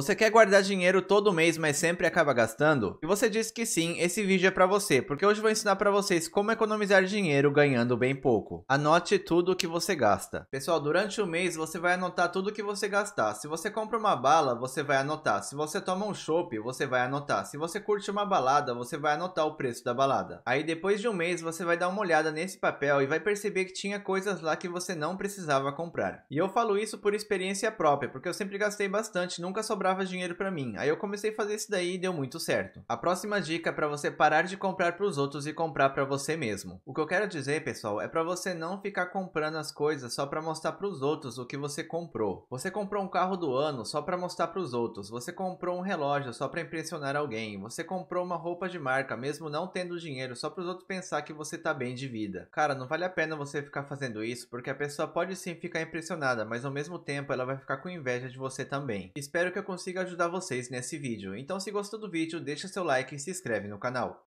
Você quer guardar dinheiro todo mês, mas sempre acaba gastando? E você disse que sim, esse vídeo é para você, porque hoje vou ensinar para vocês como economizar dinheiro ganhando bem pouco. Anote tudo o que você gasta. Pessoal, durante o mês você vai anotar tudo o que você gastar. Se você compra uma bala, você vai anotar. Se você toma um chopp, você vai anotar. Se você curte uma balada, você vai anotar o preço da balada. Aí depois de um mês você vai dar uma olhada nesse papel e vai perceber que tinha coisas lá que você não precisava comprar. E eu falo isso por experiência própria, porque eu sempre gastei bastante, nunca sobrava sobrava dinheiro para mim. Aí eu comecei a fazer isso daí e deu muito certo. A próxima dica é para você parar de comprar para os outros e comprar para você mesmo. O que eu quero dizer, pessoal, é para você não ficar comprando as coisas só para mostrar para os outros o que você comprou. Você comprou um carro do ano só para mostrar para os outros. Você comprou um relógio só para impressionar alguém. Você comprou uma roupa de marca mesmo não tendo dinheiro só para os outros pensar que você tá bem de vida. Cara, não vale a pena você ficar fazendo isso porque a pessoa pode sim ficar impressionada, mas ao mesmo tempo ela vai ficar com inveja de você também. Espero que eu consiga consiga ajudar vocês nesse vídeo. Então se gostou do vídeo, deixa seu like e se inscreve no canal.